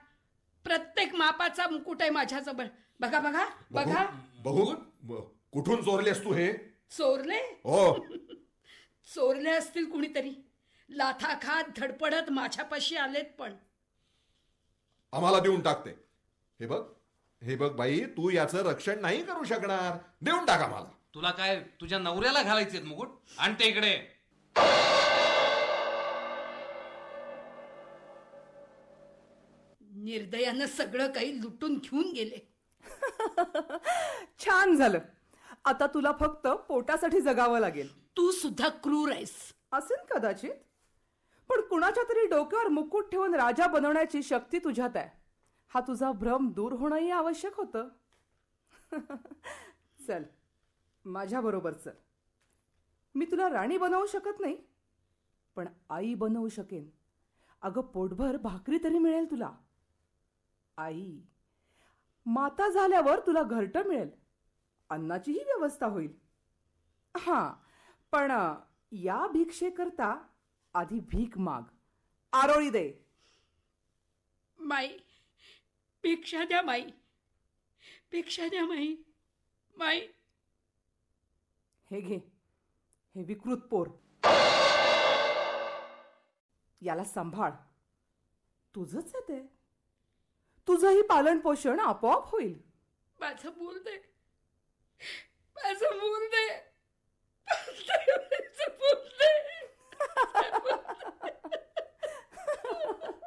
प्रत्येक मापाचा मुकुट आहे माझ्याजवळ बघा बघा बघा बघू कुठून चोरलेस तू हे चोरले हो चोरले असतील कुणीतरी लाथा खात धडपडत माझ्यापाशी आलेत पण आम्हाला देऊन टाकते हे बघ हे बघ बाई तू याचं रक्षण नाही करू शकणार देऊन टाक आम्हाला तुला काय तुझ्या नवऱ्याला घालायचे मुकुट आणते इकडे निर्दयानं सगळं काही लुटून घेऊन गेले छान झालं आता तुला फक्त पोटासाठी जगावं लागेल तू सुद्धा क्रूर आहेस असेल कदाचित पण कुणाच्या तरी डोक्यावर मुकुट ठेवून राजा बनवण्याची शक्ती तुझ्यात आहे हा तुझा भ्रम दूर होणंही आवश्यक होतं चल माझ्याबरोबर चल मी तुला राणी बनवू शकत नाही पण आई बनवू शकेन अगं पोटभर भाकरी तरी मिळेल तुला आई माता झाल्यावर तुला घरट मिळेल अन्नाचीही व्यवस्था होईल हा पण या करता आधी भीक माग आरोळी दे माई भिक्षा द्या माई भिक्षा द्या माई माई हे घे हे विकृत पोर याला सांभाळ तुझंच आहे ते तुझंही पालन पोषण आपोआप होईल माझं मूल दे माझं मूल दे दे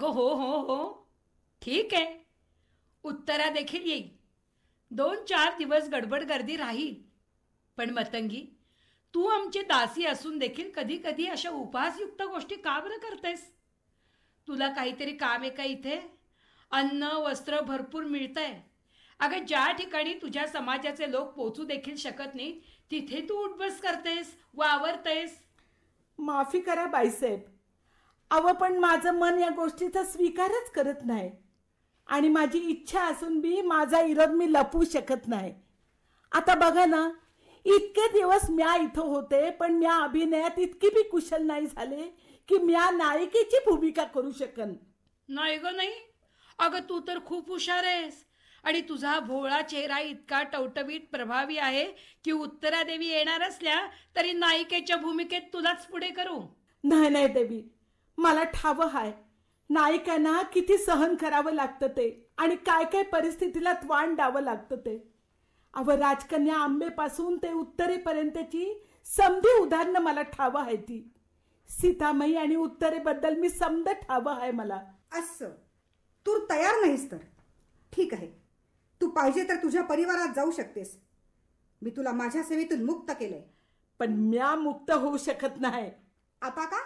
अगं हो हो हो ठीक आहे उत्तरा देखील येईल दोन चार दिवस गडबड गर्दी राहील पण मतंगी तू आमची दासी असून देखील कधी कधी अशा उपहासयुक्त गोष्टी का बरं करतेस तुला काहीतरी काम आहे का इथे अन्न वस्त्र भरपूर मिळतंय अगं ज्या ठिकाणी तुझ्या समाजाचे लोक पोचू देखील शकत नाही तिथे तू उठबस करतेस वावरतेस माफी करा बाईसाहेब अव पण माझं मन या गोष्टीचा स्वीकारच करत नाही आणि माझी इच्छा असून बी माझा विरोध मी लपवू शकत नाही आता बघा ना इतके दिवस म्या इथं होते पण म्या अभिनयात इतकी बी कुशल नाही झाले की म्या नायिकेची भूमिका करू शकन नाही ग नाही अगं तू तर खूप हुशार आहेस आणि तुझा भोळा चेहरा इतका टवटवीत प्रभावी आहे की उत्तरादेवी येणार असल्या तरी नायिकेच्या भूमिकेत तुलाच पुढे करू नाही नाही देवी मला ठाव हाय नायिकांना किती सहन करावं लागतं ते आणि काय काय परिस्थितीला त्वाण द्यावं लागतं ते अव राजकन्या आंबेपासून ते उत्तरेपर्यंतची समधी उदाहरणं मला ठाव आहे ती सीतामयी आणि उत्तरेबद्दल मी समद ठाव आहे मला असं तू तयार नाहीस तर ठीक आहे तू पाहिजे तर तुझ्या परिवारात जाऊ शकतेस मी तुला माझ्या सेवेतून मुक्त केलंय पण म्या मुक्त होऊ शकत नाही आता का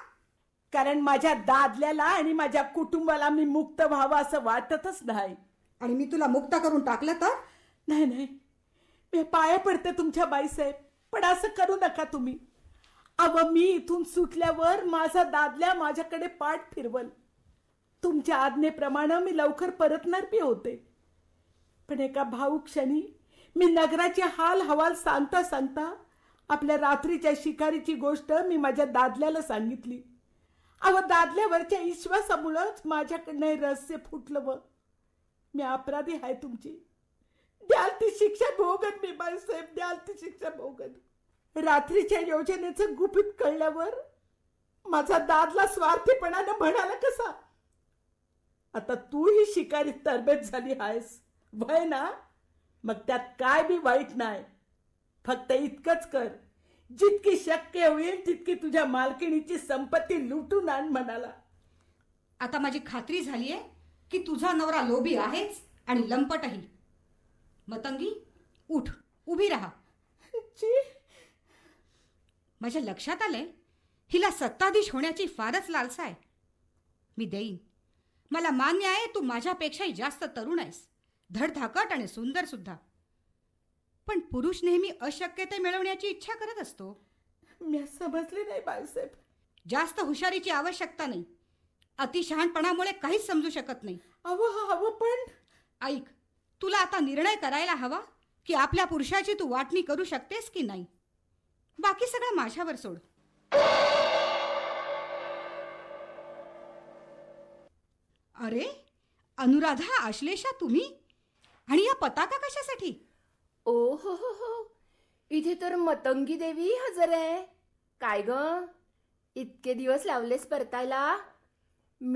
कारण माझ्या दादल्याला आणि माझ्या कुटुंबाला मी मुक्त व्हावं असं वाटतच नाही आणि मी तुला मुक्त करून टाकलं तर नाही नाही मी पाया पडते तुमच्या बाईसाहेब पण असं करू नका तुम्ही अव मी इथून सुटल्यावर माझा दादल्या माझ्याकडे पाठ फिरवल तुमच्या आज्ञेप्रमाणे मी लवकर परतणार बी होते पण एका भाऊ क्षणी मी नगराचे हाल हवाल सांगता सांगता आपल्या रात्रीच्या शिकारीची गोष्ट मी माझ्या दादल्याला सांगितली अव दादल्यावरच्या विश्वासामुळंच माझ्याकडनं रहस्य फुटलं व मी अपराधी आहे तुमची द्याल ती शिक्षा भोगन मी बाळासाहेब द्याल ती शिक्षा भोगत रात्रीच्या योजनेचं गुपित कळल्यावर माझा दादला स्वार्थीपणानं म्हणाला कसा आता तू ही शिकारी तरबेत झाली आहेस वय ना मग त्यात काय बी वाईट नाही फक्त इतकंच कर जितकी शक्य होईल तितकी तुझ्या मालकिणीची संपत्ती लुटून आण म्हणाला आता माझी खात्री झाली आहे की तुझा नवरा लोभी आहेच आणि लंपटही मतंगी उठ उभी राहा माझ्या लक्षात आलंय हिला सत्ताधीश होण्याची फारच लालसा आहे मी देईन मला मान्य आहे तू माझ्यापेक्षाही जास्त तरुण आहेस धडधाकट आणि सुंदर सुद्धा पण पुरुष नेहमी अशक्यते मिळवण्याची इच्छा करत असतो मी समजले नाही जास्त हुशारीची आवश्यकता नाही अतिशहाणपणामुळे काहीच समजू शकत नाही अहो पण ऐक तुला आता निर्णय करायला हवा की आपल्या पुरुषाची तू वाटणी करू शकतेस की नाही बाकी सगळं माझ्यावर सोड अरे अनुराधा आश्लेषा तुम्ही आणि या पताका कशासाठी ओ हो हो हो इथे तर मतंगी देवी हजर आहे काय ग इतके दिवस लावलेस परतायला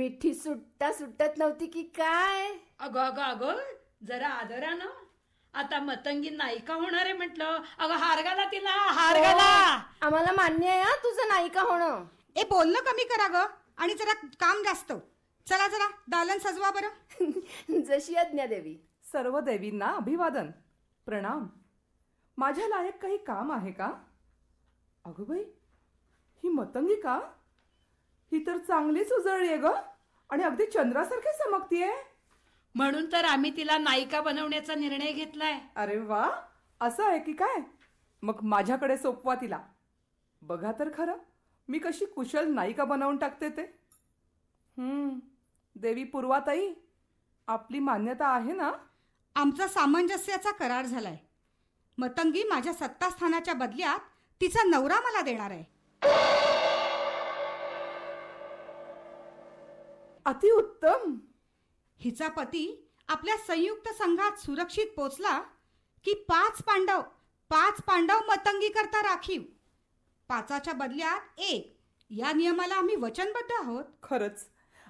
मिठी सुट्टा सुटत नव्हती की काय अगं अगं अग जरा आदरान आता मतंगी नायिका होणार आहे म्हटलं अगं घाला तिला हार गाला हो. आम्हाला मान्य आहे तुझं नायिका होणं ए बोलणं कमी करा ग आणि जरा काम जास्त चला चला दालन सजवा बरं जशी आज्ञा देवी सर्व देवींना अभिवादन प्रणाम माझ्या लायक काही काम आहे का अगं बाई ही मतंगी का ही तर चांगलीच उजळली आहे ग आणि अगदी चंद्रासारखी चमकतीये म्हणून तर आम्ही तिला नायिका बनवण्याचा निर्णय घेतलाय अरे वा असं आहे की काय मग माझ्याकडे सोपवा तिला बघा तर खरं मी कशी कुशल नायिका बनवून टाकते ते देवी पूर्वाताई आपली मान्यता आहे ना आमचा सामंजस्याचा करार झालाय मतंगी माझ्या सत्तास्थानाच्या बदल्यात तिचा नवरा मला देणार आहे अतिउत्तम हिचा पती आपल्या संयुक्त संघात सुरक्षित पोचला की पाच पांडव पाच पांडव मतंगी करता राखीव पाचाच्या बदल्यात एक या नियमाला आम्ही वचनबद्ध आहोत खरच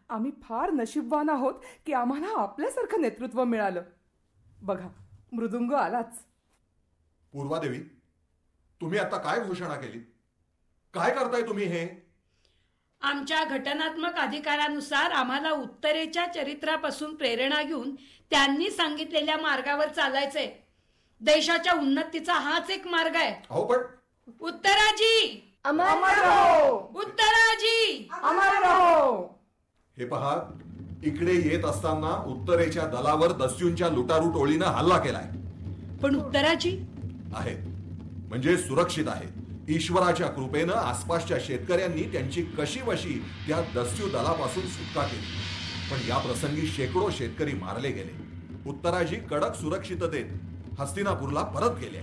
आम्ही फार नशीबवान आहोत की आम्हाला आपल्यासारखं नेतृत्व मिळालं बघा मृदुंग आलाच पूर्वादेवी तुम्ही आता काय घोषणा केली काय करताय तुम्ही हे आमच्या घटनात्मक अधिकारानुसार आम्हाला उत्तरेच्या चरित्रापासून प्रेरणा घेऊन त्यांनी सांगितलेल्या मार्गावर चालायचंय देशाच्या उन्नतीचा हाच एक मार्ग आहे हो पण उत्तराजी अमर उत्तराजी अमर हे पहा इकडे येत असताना उत्तरेच्या दलावर दस्यूंच्या लुटारू टोळीनं हल्ला केलाय पण उत्तराची आहेत म्हणजे सुरक्षित आहेत ईश्वराच्या कृपेनं आसपासच्या शेतकऱ्यांनी त्यांची कशी वशी त्या दस्यू दलापासून सुटका केली पण या प्रसंगी शेकडो शेतकरी मारले गेले उत्तराजी कडक सुरक्षिततेत हस्तिनापूरला परत गेले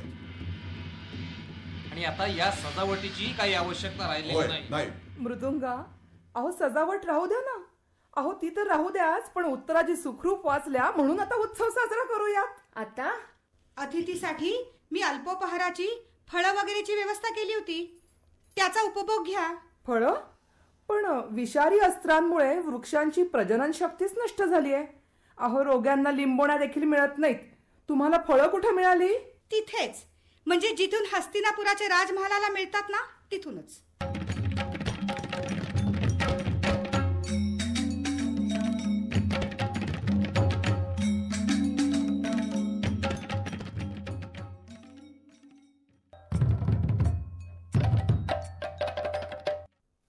आणि आता या सजावटीची काही आवश्यकता राहिली नाही मृदुंगा अहो सजावट राहू द्या ना अहो ती तर राहू द्याच पण उत्तराजी सुखरूप वाचल्या म्हणून आता उत्सव साजरा करूयात आता अतिथीसाठी मी अल्पोपहाराची फळं वगैरेची व्यवस्था केली होती त्याचा उपभोग घ्या फळ पण विषारी अस्त्रांमुळे वृक्षांची प्रजनन शक्तीच नष्ट झाली आहे अहो रोग्यांना लिंबोण्या देखील मिळत नाहीत तुम्हाला फळं कुठे मिळाली तिथेच म्हणजे जिथून हस्तिनापुराच्या राजमहालाला मिळतात ना तिथूनच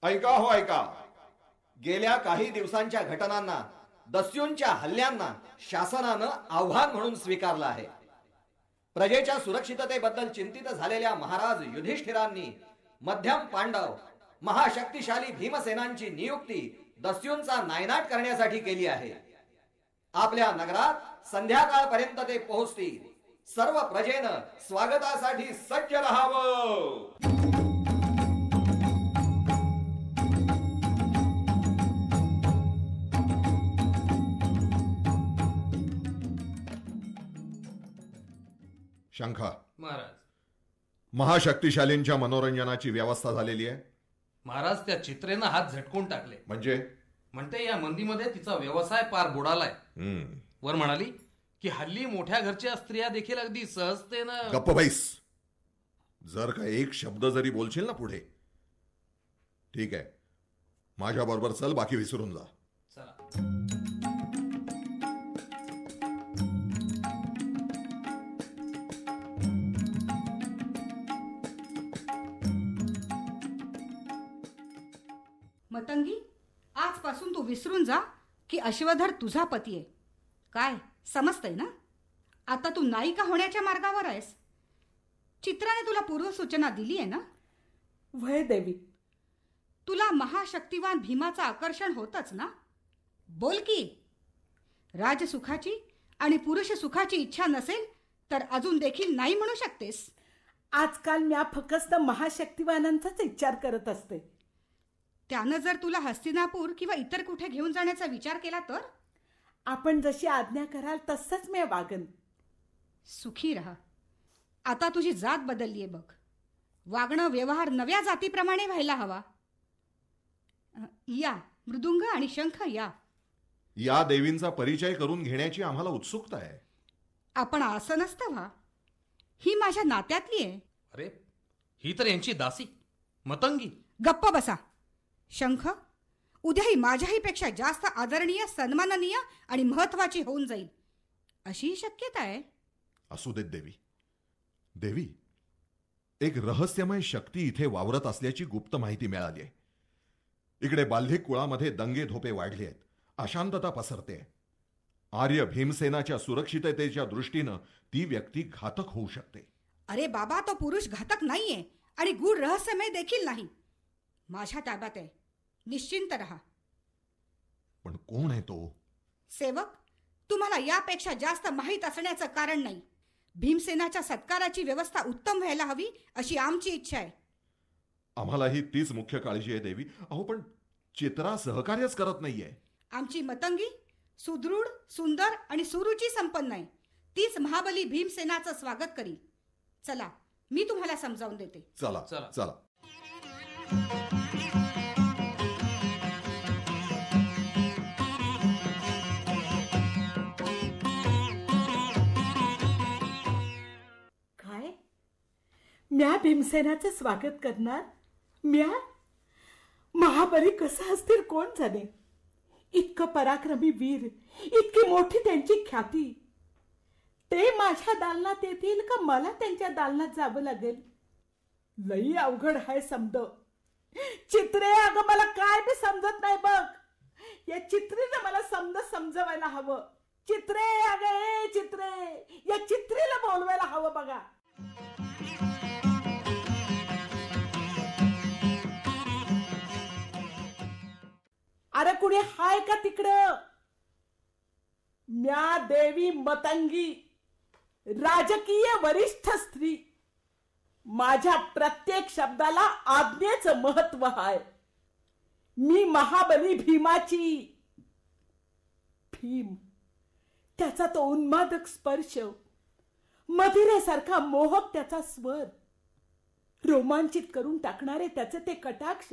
ऐका हो ऐका गेल्या काही दिवसांच्या घटनांना दस्यूंच्या हल्ल्यांना शासनानं आव्हान म्हणून स्वीकारलं आहे प्रजेच्या सुरक्षिततेबद्दल चिंतित झालेल्या महाराज युधिष्ठिरांनी मध्यम पांडव महाशक्तिशाली भीमसेनांची नियुक्ती दस्यूंचा नायनाट करण्यासाठी केली आहे आपल्या नगरात संध्याकाळपर्यंत ते पोहोचतील सर्व प्रजेनं स्वागतासाठी सज्ज राहावं शंखा महाराज महाशक्तिशालींच्या मनोरंजनाची व्यवस्था झालेली आहे महाराज त्या चित्रेनं हात झटकून टाकले म्हणजे म्हणते या मंदीमध्ये तिचा व्यवसाय पार बुडालाय वर म्हणाली की हल्ली मोठ्या घरच्या स्त्रिया देखील अगदी सहजतेनं गप्प बाईस जर का एक शब्द जरी बोलशील ना पुढे ठीक आहे माझ्या बरोबर चल बाकी विसरून जा चला मतंगी आजपासून तू विसरून जा की अश्वधर तुझा पती आहे काय समजतंय ना आता तू नायिका होण्याच्या मार्गावर आहेस चित्राने तुला पूर्वसूचना दिली आहे ना वय देवी तुला महाशक्तिवान भीमाचं आकर्षण होतच ना बोल की राजसुखाची आणि पुरुष सुखाची इच्छा नसेल तर अजून देखील नाही म्हणू शकतेस आजकाल म्या फक्त महाशक्तिवानांचाच विचार करत असते त्यानं जर तुला हस्तिनापूर किंवा इतर कुठे घेऊन जाण्याचा विचार केला तर आपण जशी आज्ञा कराल तसंच मी वागन सुखी राहा आता तुझी जात बदलली आहे बघ वागणं व्यवहार नव्या जातीप्रमाणे व्हायला हवा या मृदुंग आणि शंख या या देवींचा परिचय करून घेण्याची आम्हाला उत्सुकता आहे आपण असं नसतं व्हा ही माझ्या नात्यातली आहे अरे ही तर यांची दासी मतंगी गप्प बसा शंख उद्याही पेक्षा जास्त आदरणीय सन्माननीय आणि महत्वाची होऊन जाईल अशी शक्यता आहे असू देत देवी देवी एक रहस्यमय शक्ती इथे वावरत असल्याची गुप्त माहिती मिळाली आहे इकडे बाल्हिक कुळामध्ये दंगे धोपे वाढले आहेत अशांतता पसरते आर्य भीमसेनाच्या सुरक्षिततेच्या दृष्टीनं ती व्यक्ती घातक होऊ शकते अरे बाबा तो पुरुष घातक नाहीये आणि गुढ रहस्यमय देखील नाही माझ्या ताब्यात आहे निश्चिंत रहा पण कोण आहे तो सेवक तुम्हाला यापेक्षा जास्त माहीत असण्याचं कारण नाही भीमसेनाच्या सत्काराची व्यवस्था उत्तम व्हायला हवी अशी आमची इच्छा आहे आम्हाला ही तीच मुख्य काळजी आहे देवी अहो पण चित्रा सहकार्यच करत नाहीये आमची मतंगी सुदृढ सुंदर आणि सुरुची संपन्न आहे तीच महाबली भीमसेनाचं स्वागत करी चला मी तुम्हाला समजावून देते चला चला चला म्या भीमसेनाचं स्वागत करणार म्या महाबली कसं असतील कोण झाले इतकं पराक्रमी वीर इतकी मोठी त्यांची ख्याती ते माझ्या दालनात येतील का मला त्यांच्या दालनात जावं लागेल लई अवघड आहे समज चित्रे अगं मला काय बी समजत नाही बघ या चित्रेनं मला समज समजवायला हवं चित्रे अगं चित्रे या चित्रेला बोलवायला हवं बघा अरे कुणी हाय का तिकड, म्या देवी मतंगी राजकीय वरिष्ठ स्त्री माझ्या प्रत्येक शब्दाला आज्ञेच महत्व आहे मी महाबली भीमाची भीम त्याचा तो उन्मादक स्पर्श मधिरेसारखा मोहक त्याचा स्वर रोमांचित करून टाकणारे त्याचे ते कटाक्ष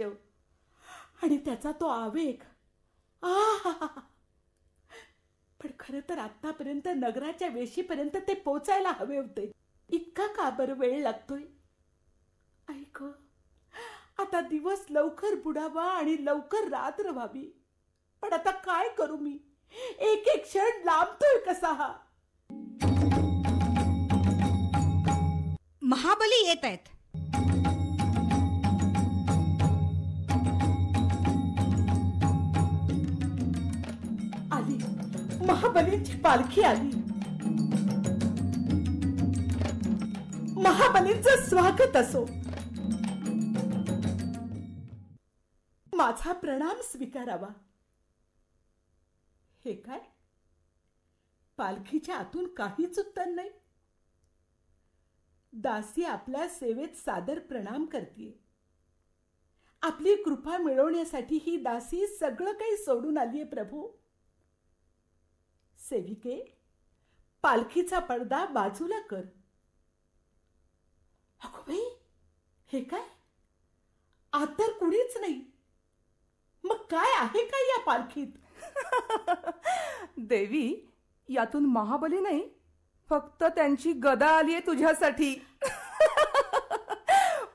आणि त्याचा तो आवेग आ पण खर तर आतापर्यंत नगराच्या वेशीपर्यंत ते पोचायला हवे होते इतका का बर वेळ लागतोय ऐक आता दिवस लवकर बुडावा आणि लवकर रात्र व्हावी पण आता काय करू मी एक एक क्षण लांबतोय कसा हा महाबली येत आहेत महाबलींची पालखी आली महाबलींच स्वागत असो माझा प्रणाम स्वीकारावा हे काय पालखीच्या आतून काहीच उत्तर नाही दासी आपल्या सेवेत सादर प्रणाम करते आपली कृपा मिळवण्यासाठी ही दासी सगळं काही सोडून आलीये प्रभू सेविके पालखीचा पडदा बाजूला कर अगो भाई, हे काय आतर कुणीच नाही मग काय आहे काय या पालखीत देवी यातून महाबली नाही फक्त त्यांची गदा आलीये तुझ्यासाठी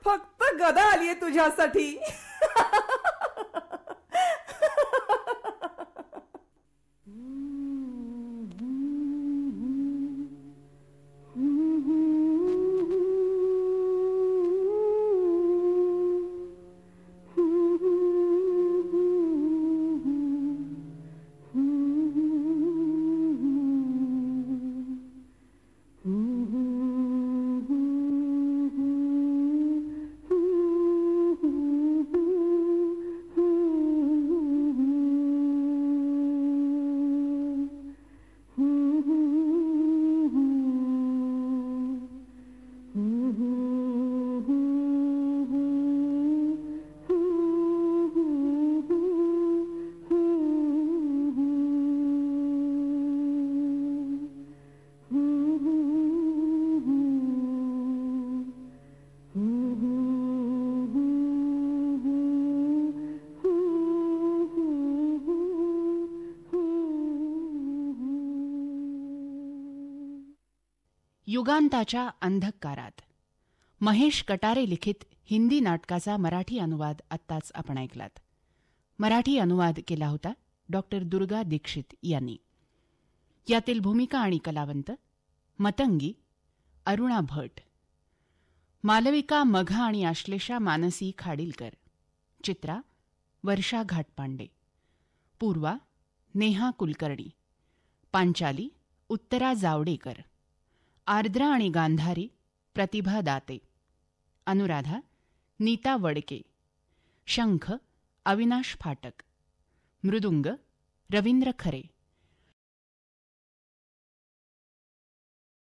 फक्त गदा आलीये तुझ्यासाठी युगांताच्या अंधकारात महेश कटारे लिखित हिंदी नाटकाचा मराठी अनुवाद आत्ताच आपण ऐकलात मराठी अनुवाद केला होता डॉक्टर दुर्गा दीक्षित यांनी यातील भूमिका आणि कलावंत मतंगी अरुणा भट मालविका मघा आणि आश्लेषा मानसी खाडिलकर चित्रा वर्षा घाटपांडे पूर्वा नेहा कुलकर्णी पांचाली उत्तरा जावडेकर आर्द्रा आणि गांधारी प्रतिभा दाते अनुराधा नीता वडके शंख अविनाश फाटक मृदुंग रवींद्र खरे